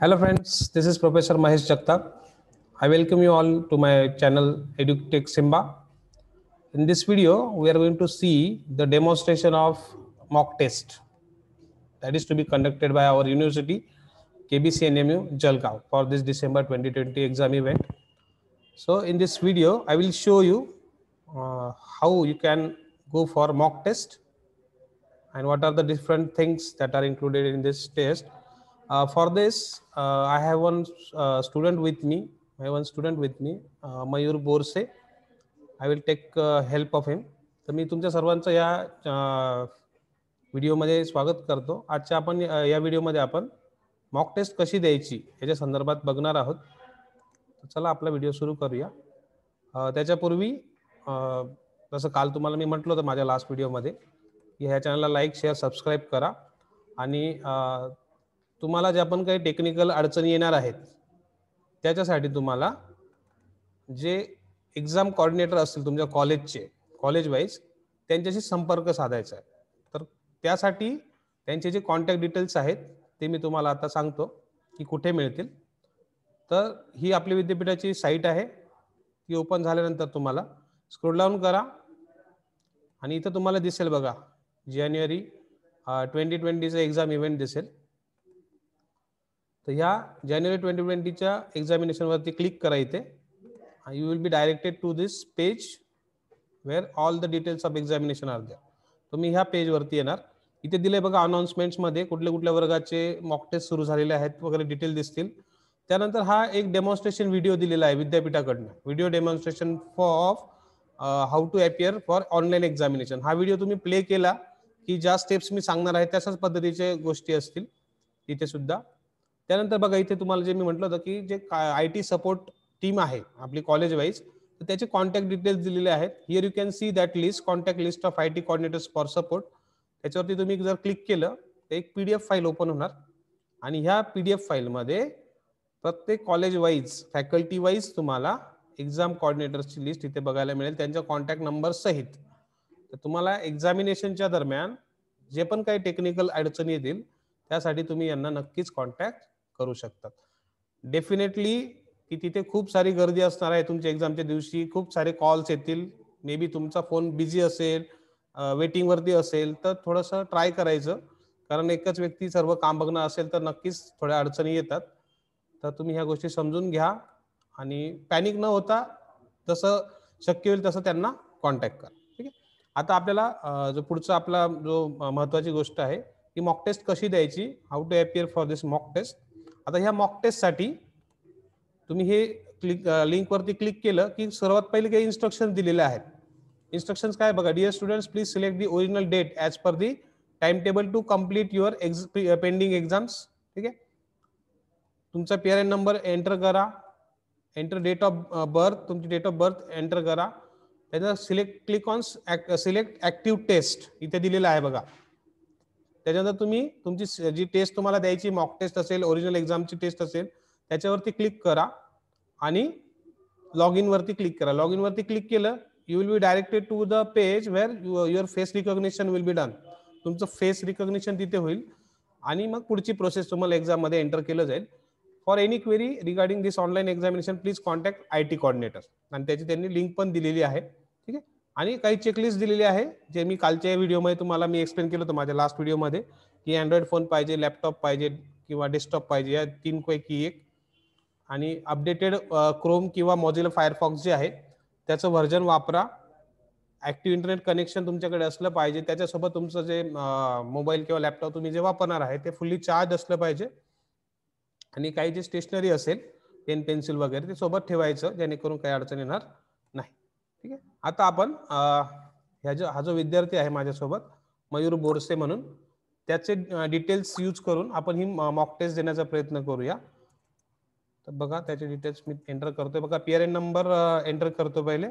Hello friends, this is Professor Mahesh Jagtap. I welcome you all to my channel EduTech Simba. In this video, we are going to see the demonstration of mock test that is to be conducted by our university KBCNMU Jalgaon for this December 2020 exam event. So in this video, I will show you uh, how you can go for mock test and what are the different things that are included in this test Uh, for this, uh, I have one uh, student with me. I have one student with me, Mayur uh, Borse. I will take uh, help of him. तर मी तुमच्या सर्वांचं या व्हिडिओमध्ये uh, स्वागत करतो आजच्या आपण या व्हिडिओमध्ये आपण मॉक टेस्ट कशी द्यायची याच्या संदर्भात बघणार आहोत चला आपला व्हिडिओ सुरू करूया त्याच्यापूर्वी जसं काल तुम्हाला मी म्हटलं होतं माझ्या लास्ट व्हिडिओमध्ये की ह्या चॅनलला लाईक शेअर सबस्क्राईब करा आणि तुम्हाला ज्या पण काही टेक्निकल अडचणी येणार आहेत त्याच्यासाठी तुम्हाला जे एक्झाम कॉर्डिनेटर असतील तुमच्या कॉलेजचे कॉलेज वाईज त्यांच्याशी संपर्क साधायचा आहे तर त्यासाठी त्यांचे जे कॉन्टॅक्ट डिटेल्स आहेत ते मी तुम्हाला आता सांगतो की कुठे मिळतील तर ही आपली विद्यापीठाची साईट आहे ती ओपन झाल्यानंतर तुम्हाला स्क्रोल डाऊन करा आणि इथं तुम्हाला दिसेल बघा जानेवारी ट्वेंटी ट्वेंटीचं एक्झाम इव्हेंट दिसेल तर ह्या जानेवारी ट्वेंटी ट्वेंटीच्या एक्झामिनेशनवरती क्लिक करा इथे you will be directed to this page where all the details of examination are द्या तुम्ही ह्या पेजवरती येणार इथे दिले बघा अनाउन्समेंट्समध्ये कुठल्या कुठल्या वर्गाचे मॉक टेस्ट सुरू झालेले आहेत वगैरे डिटेल दिसतील त्यानंतर हा एक डेमॉन्स्ट्रेशन व्हिडिओ दिलेला आहे विद्यापीठाकडनं video demonstration for of how to appear for online examination हा व्हिडिओ तुम्ही प्ले केला की ज्या स्टेप्स मी सांगणार आहे तशाच पद्धतीचे गोष्टी असतील इथे सुद्धा त्यानंतर बघा इथे तुम्हाला जे मी म्हटलं होतं की जे आय टी सपोर्ट टीम आहे आपली कॉलेज वाईज तर त्याचे कॉन्टॅक्ट डिटेल्स दिलेले आहेत here you can see that list contact list of I T coordinators for support त्याच्यावरती तुम्ही जर क्लिक केलं तर एक पीडीएफ फाईल ओपन होणार आणि ह्या पीडीएफ फाईलमध्ये प्रत्येक कॉलेज वाईज फॅकल्टी वाईज तुम्हाला एक्झाम कॉर्डिनेटर्सची लिस्ट इथे बघायला मिळेल त्यांच्या कॉन्टॅक्ट नंबर सहित तर तुम्हाला एक्झामिनेशनच्या दरम्यान जे पण काही टेक्निकल अडचणी येतील त्यासाठी तुम्ही यांना नक्कीच कॉन्टॅक्ट करू शकतात डेफिनेटली की तिथे खूप सारी गर्दी असणार आहे तुमच्या एक्झामच्या दिवशी खूप सारे कॉल्स येतील मे बी तुमचा फोन बिझी असेल वेटिंग वरती असेल तर थोडंसं ट्राय करायचं कारण एकच व्यक्ती सर्व काम बघणार असेल तर नक्कीच थोड्या अडचणी येतात तर तुम्ही ह्या गोष्टी समजून घ्या आणि पॅनिक न होता जसं शक्य होईल तसं त्यांना कॉन्टॅक्ट करा ठीक आहे आता आपल्याला जो पुढचा आपला जो महत्वाची गोष्ट आहे की मॉक टेस्ट कशी द्यायची how to appear for this mock test आता ह्या मॉक टेस्टसाठी तुम्ही हे क्लिक लिंकवरती क्लिक केलं की सर्वात पहिले काही इन्स्ट्रक्शन दिलेले आहेत इन्स्ट्रक्शन्स काय बघा dear students please select the original date as per the time table to complete your ex pending exams ठीक आहे तुमचा P R N number enter करा एंटर डेट ऑफ बर्थ तुमची डेट ऑफ बर्थ एंटर करा त्याच्यानंतर select click on select active test इथे दिलेला आहे बघा त्याच्यानंतर तुम्ही तुमची जी टेस्ट तुम्हाला द्यायची मॉक टेस्ट असेल ओरिजिनल एक्झामची टेस्ट असेल त्याच्यावरती क्लिक करा आणि लॉग इनवरती क्लिक करा लॉग इनवरती क्लिक केलं you will be directed to the page where your face recognition will be done तुमचं फेस रिकॉग्निशन तिथे होईल आणि मग पुढची प्रोसेस तुम्हाला एक्झाममध्ये एंटर केलं जाईल for any query regarding this online examination please contact I T coordinator आणि त्याची त्यांनी लिंक पण दिलेली आहे ठीक आहे आणि काही चेकलिस्ट दिलेली आहे जे मी कालच्या व्हिडिओमध्ये तुम्हाला मी एक्सप्लेन केलं होतं माझ्या लास्ट व्हिडिओमध्ये की अँड्रॉइड फोन पाहिजे लॅपटॉप पाहिजे किंवा डेस्कटॉप पाहिजे या तीनपैकी एक आणि अपडेटेड क्रोम किंवा मॉजिल फायरफॉक्स जे आहे त्याचं व्हर्जन वापरा ऍक्टिव्ह इंटरनेट कनेक्शन तुमच्याकडे असलं पाहिजे त्याच्यासोबत तुमचं जे मोबाईल किंवा लॅपटॉप तुम्ही जे वापरणार आहे ते फुल्ली चार्ज असलं पाहिजे आणि काही जे स्टेशनरी असेल पेन पेन्सिल वगैरे ते सोबत ठेवायचं जेणेकरून काही अडचण येणार नाही ठीक आहे आता आपण ह्या जो हा जो विद्यार्थी आहे माझ्यासोबत मयूर बोरसे म्हणून त्याचे डिटेल्स यूज करून आपण ही मॉक टेस्ट देण्याचा प्रयत्न करूया तर बघा त्याचे डिटेल्स मी एंटर करतोय बघा P R N number enter करतो पहिले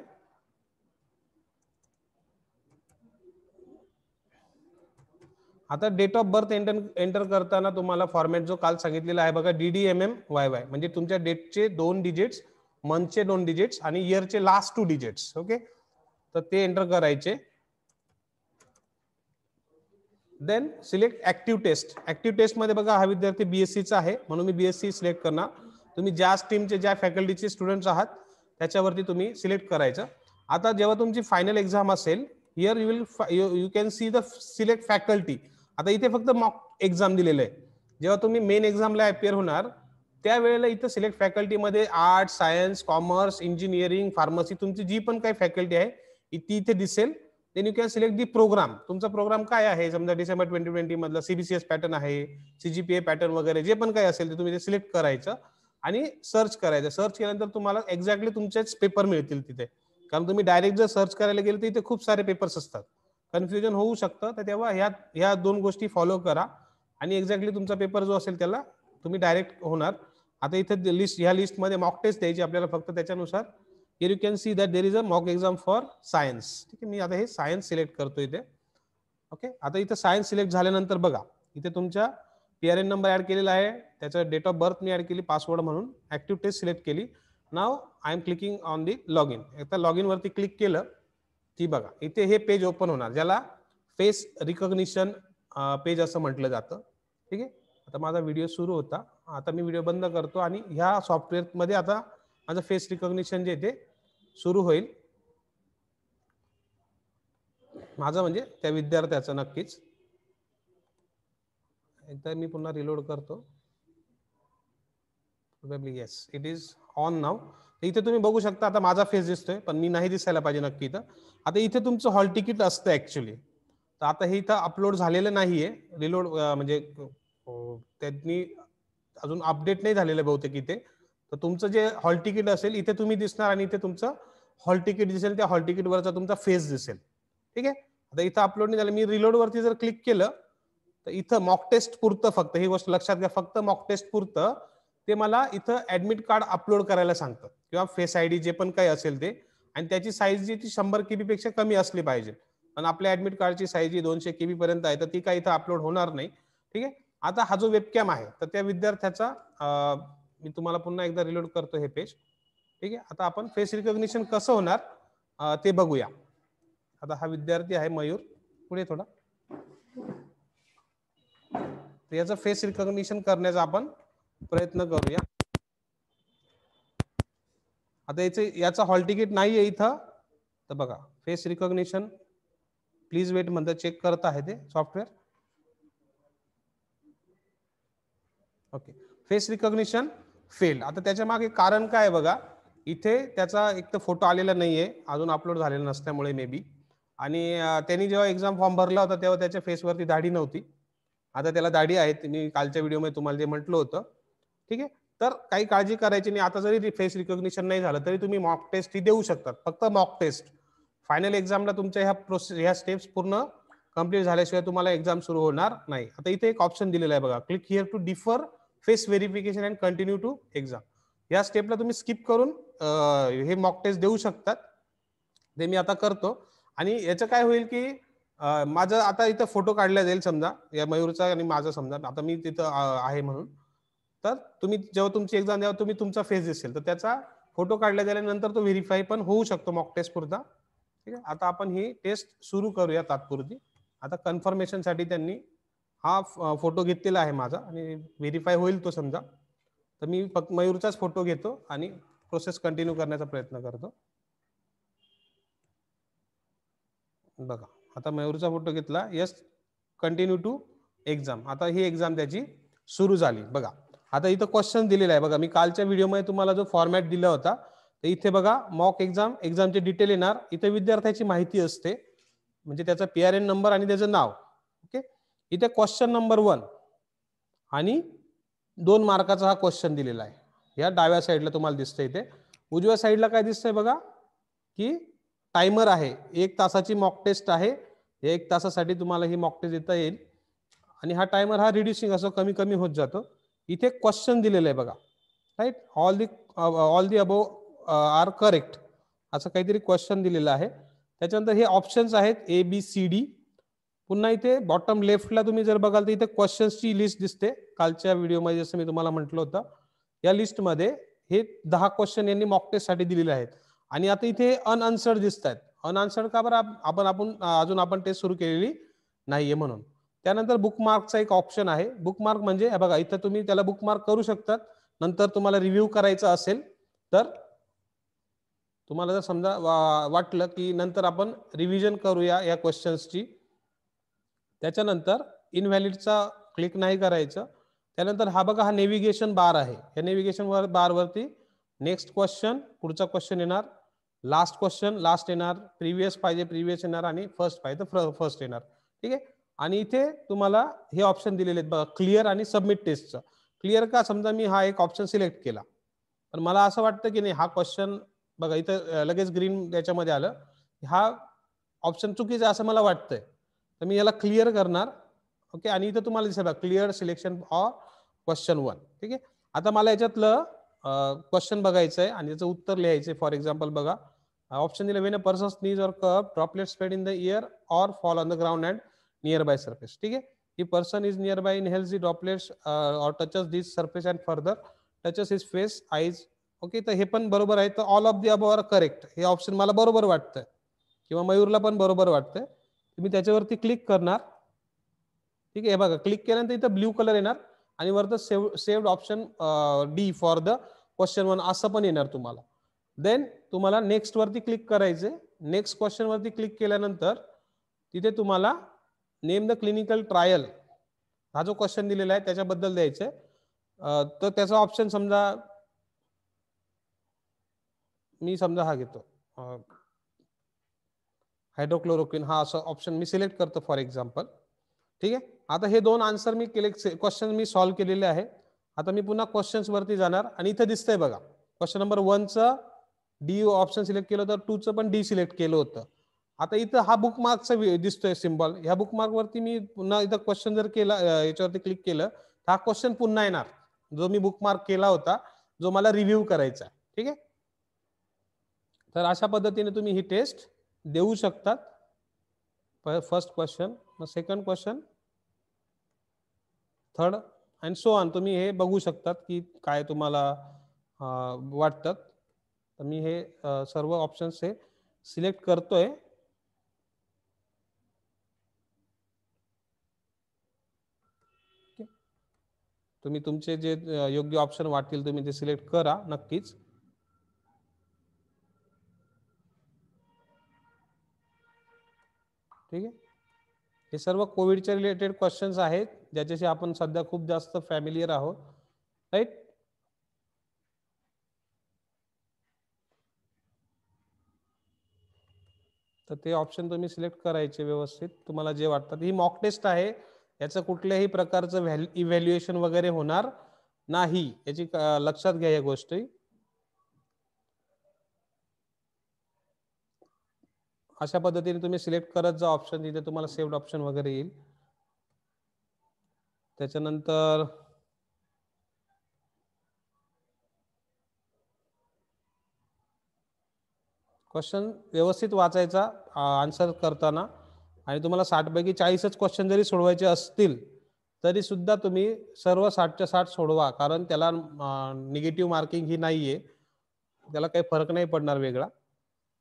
आता date of birth enter enter करताना तुम्हाला फॉर्मॅट जो काल सांगितलेला आहे बघा D D M M Y Y म्हणजे तुमच्या डेटचे दोन डिजिट्स मंथचे दोन डिजिट्स आणि इयरचे लास्ट टू डिजिट्स ओके तर ते एंटर करायचे then select active test active test मध्ये बघा हा विद्यार्थी बीएससीचा आहे म्हणून मी बीएससी सिलेक्ट करणार तुम्ही ज्या स्ट्रीमचे ज्या फॅकल्टीचे स्टुडंट आहात त्याच्यावरती तुम्ही सिलेक्ट करायचं आता जेव्हा तुमची फायनल एक्झाम असेल here you will you can see the select faculty आता इथे फक्त मॉक एक्झाम दिलेले आहे जेव्हा तुम्ही मेन एक्झामला अपियर होणार त्यावेळेला इथं सिलेक्ट फॅकल्टीमध्ये art science commerce engineering pharmacy तुमची जी पण काही फॅकल्टी आहे ती इथे दिसेल then you can select the program तुमचा प्रोग्राम काय आहे समजा डिसेंबर ट्वेंटी ट्वेंटी मधला सीबीसीएस पॅटर्न आहे सीजीपीए पॅटर्न वगैरे जे पण काही असेल ते तुम्ही ते सिलेक्ट करायचं आणि सर्च करायचं सर्च केल्यानंतर तुम्हाला एक्झॅक्टली तुमचेच पेपर मिळतील तिथे कारण तुम्ही डायरेक्ट जर सर्च करायला गेले तर इथे खूप सारे पेपर्स असतात कन्फ्युजन होऊ शकतं तर तेव्हा ह्या ह्या दोन गोष्टी फॉलो करा आणि एक्झॅक्टली तुमचा पेपर जो असेल त्याला तुम्ही डायरेक्ट होणार आता इथे लिस्ट ह्या लिस्टमध्ये मॉक टेस्ट द्यायची आपल्याला फक्त त्याच्यानुसार you can see that there is a mock exam for science ठीक आहे मी आता हे सायन्स सिलेक्ट करतो इथे ओके आता इथे सायन्स सिलेक्ट झाल्यानंतर बघा इथे तुमच्या P R N number add केलेला आहे त्याचा डेट ऑफ बर्थ मी ॲड केली पासवर्ड म्हणून ॲक्टिव्ह टेस्ट सिलेक्ट केली now I am clicking on the log in एकदा लॉग इनवरती क्लिक केलं ती बघा इथे हे पेज ओपन होणार ज्याला फेस रिकग्निशन पेज असं म्हटलं जातं ठीक आहे आता माझा व्हिडिओ सुरू होता आता मी व्हिडिओ बंद करतो आणि ह्या सॉफ्टवेअरमध्ये आता माझं फेस रिकॉग्निशन जे ते सुरू होईल माझं म्हणजे त्या विद्यार्थ्याचं नक्कीच एकदा मी पुन्हा रिलोड करतो yes it is on now इथे तुम्ही बघू शकता आता माझा फेस दिसतोय पण मी नाही दिसायला पाहिजे नक्की इथं आता इथे तुमचं हॉल तिकीट असतं ऍक्च्युली तर आता हे इथं अपलोड झालेलं नाहीये रिलोड म्हणजे त्यांनी अजून अपडेट नाही झालेलं बहुतेक इथे तर तुमचं जे हॉल तिकीट असेल इथे तुम्ही दिसणार आणि इथे तुमचं हॉल तिकीट दिसेल त्या हॉल तिकीटवरचा तुमचा फेस दिसेल ठीक आहे आता इथं अपलोड नाही झालं मी वरती जर क्लिक केलं तर इथं मॉक टेस्ट पुरतं फक्त ही गोष्ट लक्षात घ्या फक्त मॉक टेस्ट पुरतं ते मला इथं ऍडमिट कार्ड अपलोड करायला सांगतं किंवा फेस आय जे पण काही असेल ते आणि त्याची साईज जी ती शंभर केबी पेक्षा कमी असली पाहिजे पण आपल्या ऍडमिट कार्डची साईज जी दोनशे केबी पर्यंत आहे तर ती काय इथं अपलोड होणार नाही ठीक आहे आता हा जो वेबकॅम आहे तर त्या विद्यार्थ्याचा मी तुम्हाला पुन्हा एकदा रिलोड करतो हे पेज ठीक आहे आता आपण फेस रिकॉग्निशन कसं होणार ते बघूया आता हा विद्यार्थी आहे मयूर पुढे थोडा याचं फेस रिकॉग्निशन करण्याचा आपण प्रयत्न करूया आता याचे याचा हॉल तिकीट नाहीये इथं तर बघा फेस रिकॉग्निशन प्लीज वेट म्हणतात चेक करत आहे ते software okay face recognition fail आता त्याच्या मागे कारण काय बघा इथे त्याचा एक तर फोटो आलेला नाहीये अजून अपलोड झालेला नसल्यामुळे मे बी आणि त्यांनी जेव्हा एक्झाम फॉर्म भरला होता तेव्हा त्याच्या फेसवरती दाढी नव्हती आता त्याला दाढी आहे मी कालच्या व्हिडिओमध्ये तुम्हाला जे म्हटलं होतं ठीक आहे तर काही काळजी करायची नाही आता जरी फेस रिकॉग्निशन नाही झालं तरी तुम्ही मॉक टेस्ट ही देऊ शकतात फक्त मॉक टेस्ट फायनल एक्झामला तुमच्या ह्या प्रोसेस ह्या स्टेप्स पूर्ण कम्प्लीट झाल्याशिवाय तुम्हाला एक्झाम सुरू होणार नाही आता इथे एक ऑप्शन दिलेला आहे बघा click here to defer face verification and continue to exam या स्टेपला तुम्ही स्किप करून हे मॉक टेस्ट देऊ शकतात ते मी आता करतो आणि याचं काय होईल की माझा आता इथं फोटो काढला जाईल समजा या मयूरचा आणि माझा समजा आता मी तिथं आहे म्हणून तर तुम्ही जेव्हा तुमची एक्झाम द्या तुम्ही तुमचा फेस दिसेल तर त्याचा फोटो काढला गेल्यानंतर तो व्हेरीफाय पण होऊ शकतो मॉक टेस्ट पुरता ठीक आहे आता आपण ही टेस्ट सुरू करूया तात्पुरती आता कन्फर्मेशनसाठी त्यांनी हा फोटो घेतलेला आहे माझा आणि व्हेरीफाय होईल तो समजा तर मी फक्त मयूरचाच फोटो घेतो आणि प्रोसेस कंटिन्यू करण्याचा प्रयत्न करतो बघा आता मयूरचा फोटो घेतला यस कंटिन्यू टू एक्झाम आता ही एक्झाम त्याची सुरू झाली बघा आता इथं क्वेश्चन दिलेला आहे बघा मी कालच्या व्हिडिओमध्ये तुम्हाला जो फॉर्मॅट दिला होता तर इथे बघा मॉक एक्झाम एक्झामचे डिटेल येणार इथे विद्यार्थ्याची माहिती असते म्हणजे त्याचा पी आर एन नंबर आणि त्याचं नाव इथे क्वेश्चन नंबर वन आणि दोन मार्काचा हा क्वेश्चन दिलेला आहे या डाव्या साईडला तुम्हाला दिसतंय इथे उजव्या साईडला काय दिसतंय बघा की टायमर आहे एक तासाची मॉक टेस्ट आहे एक तासासाठी तुम्हाला ही मॉक टेस्ट देता येईल आणि हा टायमर हा रिड्युसिंग असं कमी कमी होत जातो इथे क्वेश्चन दिलेलं आहे बघा right all the all the above are correct असं काहीतरी क्वेश्चन दिलेलं आहे त्याच्यानंतर हे ऑप्शन्स आहेत ए बी सी डी पुन्हा इथे बॉटम लेफ्टला तुम्ही जर बघाल तर इथे क्वेश्चन्सची लिस्ट दिसते कालच्या व्हिडिओमध्ये जसं मी तुम्हाला म्हटलं होतं या लिस्टमध्ये हे दहा क्वेश्चन यांनी मॉक टेस्टसाठी दिलेले आहेत आणि आता इथे अनअन्सर्ड दिसत आहेत अनआन्सर्ड का बरं आपण आपण अजून आपण टेस्ट सुरू केलेली नाहीये म्हणून त्यानंतर बुकमार्कचा एक ऑप्शन आहे बुकमार्क म्हणजे बघा इथं तुम्ही त्याला बुकमार्क करू शकतात नंतर तुम्हाला रिव्ह्यू करायचा असेल तर तुम्हाला जर समजा वाटलं की नंतर आपण रिव्हिजन करूया या क्वेश्चन्सची त्याच्यानंतर इनव्हॅलिडचा क्लिक नाही करायचं त्यानंतर हा बघा हा नेव्हिगेशन बार आहे या नेव्हिगेशन बारवरती नेक्स्ट क्वेश्चन पुढचा क्वेश्चन येणार लास्ट क्वेश्चन लास्ट येणार प्रिव्हियस पाहिजे प्रिव्हियस येणार आणि फर्स्ट पाहिजे तर फर्स्ट येणार ठीक आहे आणि इथे तुम्हाला हे ऑप्शन दिलेले आहेत बघा क्लिअर आणि सबमिट टेस्टचं क्लिअर का समजा मी हा एक ऑप्शन सिलेक्ट केला पण मला असं वाटतं की नाही हा क्वेश्चन बघा इथं लगेच ग्रीन याच्यामध्ये आलं हा ऑप्शन चुकीचा असं मला वाटतंय तर मी याला क्लिअर करणार ओके आणि इथं तुम्हाला दिसेल clear selection or question one ठीक आहे आता मला याच्यातलं क्वेश्चन बघायचं आहे आणि त्याचं उत्तर लिहायचं आहे फॉर एक्झाम्पल बघा ऑप्शन दिलं when a person sneeze or cough droplet spread in the air or fall on the ground and nearby surface ठीक आहे he person is nearby inhales droplets or touches this surface and further touches his face eyes okay तर हे पण बरोबर आहे तर all of the above are correct हे option मला बरोबर वाटतंय किंवा मयूरला पण बरोबर वाटतंय तुम्ही त्याच्यावरती क्लिक करणार ठीक आहे बघा क्लिक केल्यानंतर इथं ब्ल्यू कलर येणार आणि वरत save saved option D for the question one असं पण येणार तुम्हाला देन तुम्हाला नेक्स्ट वरती क्लिक करायचे नेक्स्ट क्वेश्चन वरती क्लिक केल्यानंतर तिथे तुम्हाला नेम द क्लिनिकल ट्रायल हा जो क्वेश्चन दिलेला आहे त्याच्याबद्दल द्यायचे तर त्याचा ऑप्शन समजा मी समजा हा घेतो हायड्रोक्लोरोक्विन हा असं ऑप्शन मी सिलेक्ट करतो फॉर एक्झाम्पल ठीक आहे आता हे दोन आन्सर मी केले क्वेश्चन मी सॉल्व्ह केलेले आहे आता मी पुन्हा क्वेश्चन्स वरती जाणार आणि इथं दिसतंय बघा क्वेश्चन नंबर वनचं डी ऑप्शन सिलेक्ट केलं तर टूचं पण डी सिलेक्ट केलं होतं आता इथं हा बुकमार्कचा दिसतोय सिम्बॉल ह्या बुकमार्कवरती मी पुन्हा इथं क्वेश्चन जर केला याच्यावरती क्लिक केलं तर हा क्वेश्चन पुन्हा येणार जो मी बुकमार्क केला होता जो मला रिव्ह्यू करायचा ठीक आहे तर अशा पद्धतीने तुम्ही ही टेस्ट देऊ शकतात फर्स्ट क्वेश्चन मग second question third and so on तुम्ही हे बघू शकतात की काय तुम्हाला वाटतात तर मी हे सर्व ऑप्शन्स हे सिलेक्ट करतोय तुम्ही तुमचे जे योग्य ऑप्शन वाटतील तुम्ही ते सिलेक्ट करा नक्कीच ठीक आहे हे सर्व कोविडच्या रिलेटेड क्वेश्चन्स आहेत ज्याच्याशी आपण सध्या खूप जास्त फॅमिलियर आहोत राईट तर ते ऑप्शन तुम्ही सिलेक्ट करायचे व्यवस्थित तुम्हाला जे वाटतात ही मॉक टेस्ट आहे याचं कुठल्याही प्रकारचं व्हॅल्यु इव्हॅल्युएशन वगैरे होणार नाही याची लक्षात घ्या या गोष्टी अशा पद्धतीने तुम्ही सिलेक्ट करत जा ऑप्शन तिथे तुम्हाला सेव्ड ऑप्शन वगैरे येईल त्याच्यानंतर क्वेश्चन व्यवस्थित वाचायचा आन्सर करताना आणि तुम्हाला साठपैकी चाळीसच क्वेश्चन जरी सोडवायचे असतील तरी सुद्धा तुम्ही सर्व साठच्या साठ सोडवा कारण त्याला निगेटिव्ह मार्किंग ही नाही आहे त्याला काही फरक नाही पडणार वेगळा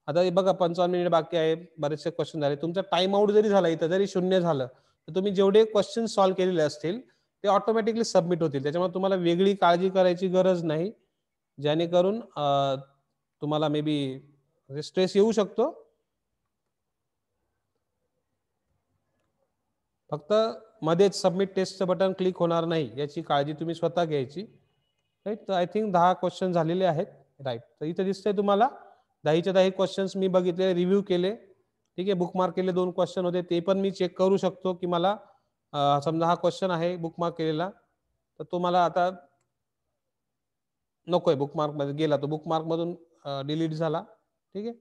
आता हे बघा पंचावन्न मिनिट बाकी आहे बरेचसे क्वेश्चन झाले तुमचा टाइम आउट जरी झाला इथं जरी शून्य झालं तर तुम्ही जेवढे क्वेश्चन सॉल्व्ह केलेले असतील ते ऑटोमॅटिकली सबमिट होतील त्याच्यामुळे तुम्हाला वेगळी काळजी करायची गरज नाही जेणेकरून तुम्हाला मे बी स्ट्रेस येऊ शकतो फक्त मध्येच सबमिट टेस्टचं बटन क्लिक होणार नाही याची काळजी तुम्ही स्वतः घ्यायची राईट तर आय थिंक दहा क्वेश्चन झालेले आहेत राईट तर इथं दिसतंय तुम्हाला दहीच्या दहा क्वेश्चन्स मी बघितले रिव्ह्यू केले ठीक आहे बुकमार्क केले दोन क्वेश्चन होते ते पण मी चेक करू शकतो की मला समजा हा क्वेश्चन आहे बुकमार्क केलेला तर तो मला आता नको आहे बुकमार्कमध्ये गेला तो बुकमार्कमधून डिलीट झाला ठीक आहे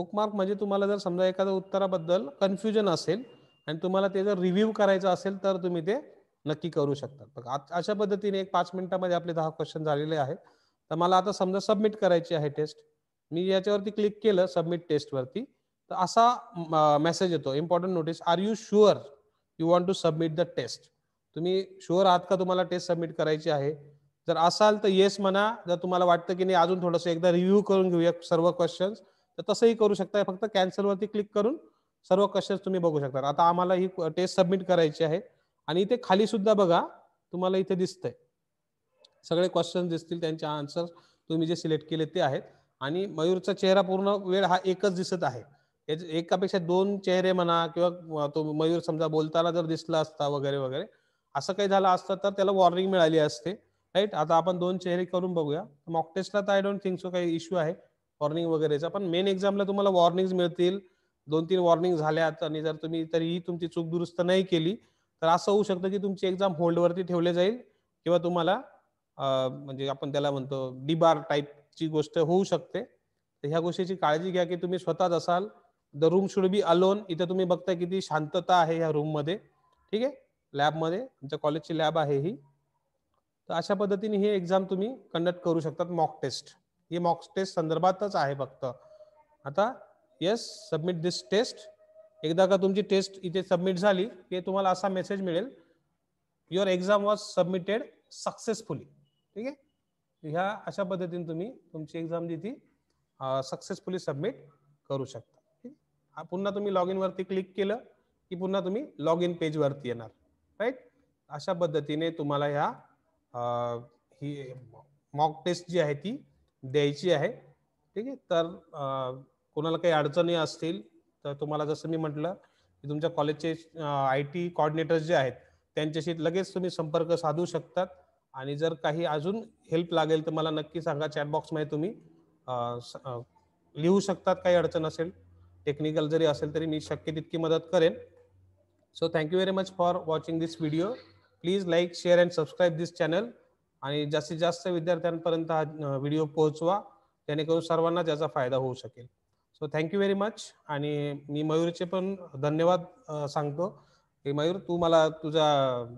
बुकमार्क म्हणजे तुम्हाला जर समजा एखाद्या उत्तराबद्दल कन्फ्युजन असेल आणि तुम्हाला ते जर रिव्ह्यू करायचं असेल तर तुम्ही ते नक्की करू शकता बघा अशा पद्धतीने एक पाच मिनिटामध्ये आपले दहा क्वेश्चन झालेले आहेत तर मला आता समजा सबमिट करायची आहे टेस्ट मी याच्यावरती क्लिक केलं सबमिट टेस्टवरती तर असा मेसेज येतो important notice are you sure you want to submit the test तुम्ही शुअर आहात का तुम्हाला टेस्ट सबमिट करायची आहे जर असाल तर येस म्हणा जर तुम्हाला वाटतं की नाही अजून थोडंसं एकदा रिव्ह्यू करून घेऊया सर्व क्वेश्चन्स तर तसंही करू शकता फक्त कॅन्सलवरती क्लिक करून सर्व क्वेश्चन्स तुम्ही बघू शकता आता आम्हाला ही टेस्ट सबमिट करायची आहे आणि इथे खाली सुद्धा बघा तुम्हाला इथे दिसतंय सगळे क्वेश्चन दिसतील त्यांचे आन्सर तुम्ही जे सिलेक्ट केले ते आहेत आणि मयूरचा चेहरा पूर्ण वेळ हा एकच दिसत आहे एकापेक्षा दोन चेहरे म्हणा किंवा तो मयूर समजा बोलताना जर दिसला असता वगैरे वगैरे असं काही झालं असतं तर त्याला वॉर्निंग मिळाली असते राईट आता आपण दोन चेहरे करून बघूया मॉक टेस्टला तर आय डोंट थिंक सो काही इश्यू आहे वॉर्निंग वगैरेचा पण मेन एक्झामला तुम्हाला वॉर्निंग मिळतील दोन तीन वॉर्निंग झाल्यात आणि जर तुम्ही तरीही तुमची चूक दुरुस्त नाही केली तर असं होऊ शकतं की तुमची एक्झाम होल्डवरती ठेवले जाईल किंवा तुम्हाला म्हणजे आपण त्याला म्हणतो डीबार टाईपची गोष्ट होऊ शकते तर ह्या गोष्टीची काळजी घ्या की तुम्ही स्वतःच असाल the room should be alone इथं तुम्ही बघता किती शांतता आहे ह्या रूममध्ये ठीक आहे लॅबमध्ये आमच्या कॉलेजची लॅब आहे ही तर अशा पद्धतीने ही एक्झाम तुम्ही कंडक्ट करू शकतात मॉक टेस्ट ही मॉक टेस्ट संदर्भातच आहे फक्त आता येस सबमिट दिस टेस्ट एकदा का तुमची टेस्ट इथे सबमिट झाली की तुम्हाला असा मेसेज मिळेल your exam was submitted successfully ठीक आहे ह्या अशा पद्धतीने तुम्ही तुमची एक्झाम जी ती सक्सेसफुली सबमिट करू शकता ठीक पुन्हा तुम्ही लॉग इनवरती क्लिक केलं की पुन्हा तुम्ही लॉग इन पेजवरती येणार राईट अशा पद्धतीने तुम्हाला ह्या ही मॉक टेस्ट जी आहे ती द्यायची आहे ठीक आहे तर कोणाला काही अडचणी असतील तर तुम्हाला जसं मी म्हटलं की तुमच्या कॉलेजचे आय टी कॉर्डिनेटर्स जे आहेत त्यांच्याशी लगेच तुम्ही संपर्क साधू शकतात आणि जर काही अजून हेल्प लागेल तर मला नक्की सांगा चॅट बॉक्समध्ये तुम्ही लिहू शकतात काही अडचण असेल टेक्निकल जरी असेल तरी मी शक्य तितकी मदत करेन so thank you very much for watching this video please like share and subscribe this channel आणि जास्तीत जास्त विद्यार्थ्यांपर्यंत हा व्हिडिओ पोहोचवा जेणेकरून सर्वांना त्याचा फायदा होऊ शकेल सो थँक्यू व्हेरी मच आणि मी मयूरचे पण धन्यवाद सांगतो हे मयूर तू मला तुझा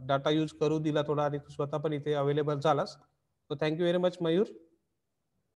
डाटा यूज करू दिला थोडा आणि तू स्वतः पण इथे अवेलेबल झालास so thank you very much Mayur